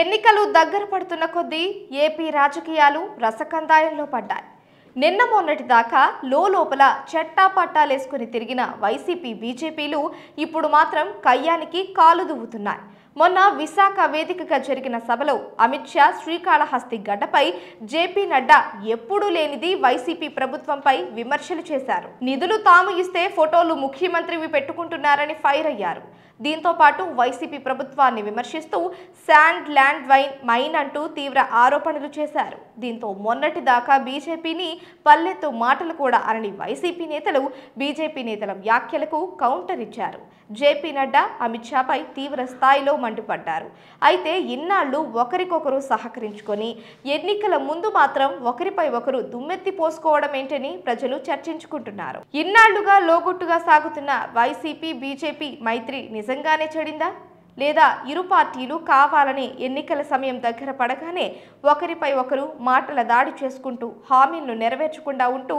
ఎన్నికలు దగ్గర పడుతున్న కొద్దీ ఏపీ రాజకీయాలు రసకందాయంలో పడ్డాయి నిన్న మొన్నటి దాకా లోపల చెట్టా పట్టాలేసుకుని తిరిగిన వైసీపీ బీజేపీలు ఇప్పుడు మాత్రం కయ్యానికి కాలు దువ్వుతున్నాయి మొన్న విశాఖ వేదికగా జరిగిన సభలో అమిత్ షా శ్రీకాళహస్తి గడ్డపై జేపీ నడ్డా ఎప్పుడూ లేనిది వైసీపీ ప్రభుత్వంపై విమర్శలు చేశారు నిధులు తాము ఇస్తే ఫోటోలు ముఖ్యమంత్రివి పెట్టుకుంటున్నారని ఫైర్ అయ్యారు దీంతో పాటు వైసీపీ ప్రభుత్వాన్ని విమర్శిస్తూ శాండ్ ల్యాండ్ వైన్ మైన్ అంటూ తీవ్ర ఆరోపణలు చేశారు దీంతో మొన్నటి దాకా బీజేపీని పల్లెత్తు మాటలు కూడా అనని వైసీపీ నేతలు బీజేపీ నేతల వ్యాఖ్యలకు కౌంటర్ ఇచ్చారు జేపీ నడ్డా అమిత్ షాపై తీవ్ర స్థాయిలో మండిపడ్డారు అయితే ఇన్నాళ్ళు ఒకరికొకరు సహకరించుకొని ఎన్నికల ముందు మాత్రం ఒకరిపై ఒకరు దుమ్మెత్తి పోసుకోవడం ఏంటని ప్రజలు చర్చించుకుంటున్నారు ఇన్నాళ్లుగా లోగుట్టుగా సాగుతున్న వైసీపీ బీజేపీ మైత్రి నిజంగానే చెడిందా లేదా ఇరు పార్టీలు కావాలని ఎన్నికల సమయం దగ్గర పడగానే ఒకరిపై ఒకరు మాటల దాడి చేసుకుంటూ హామీలను నెరవేర్చకుండా ఉంటూ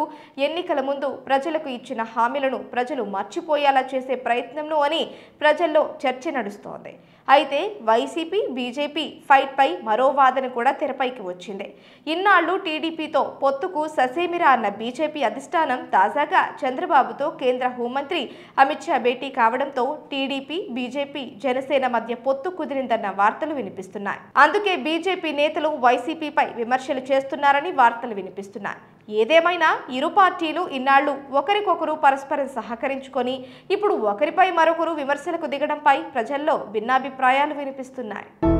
ఎన్నికల ముందు ప్రజలకు ఇచ్చిన హామీలను ప్రజలు మర్చిపోయేలా చేసే ప్రయత్నంను అని ప్రజల్లో చర్చ నడుస్తోంది అయితే వైసీపీ బీజేపీ ఫైట్పై మరో వాదన కూడా తెరపైకి వచ్చింది ఇన్నాళ్లు టీడీపీతో పొత్తుకు ససేమిరా అన్న బీజేపీ అధిష్టానం తాజాగా చంద్రబాబుతో కేంద్ర హోంమంత్రి అమిత్ షా భేటీ కావడంతో టీడీపీ బీజేపీ జనసేన పార్టీల మధ్య పొత్తు కుదిరిందన్న వార్తలు వినిపిస్తున్నాయి అందుకే బీజేపీ నేతలు వైసీపీపై విమర్శలు చేస్తున్నారని వార్తలు వినిపిస్తున్నాయి ఏదేమైనా ఇరు పార్టీలు ఇన్నాళ్లు ఒకరికొకరు పరస్పరం సహకరించుకొని ఇప్పుడు ఒకరిపై మరొకరు విమర్శలకు దిగడంపై ప్రజల్లో భిన్నాభిప్రాయాలు వినిపిస్తున్నాయి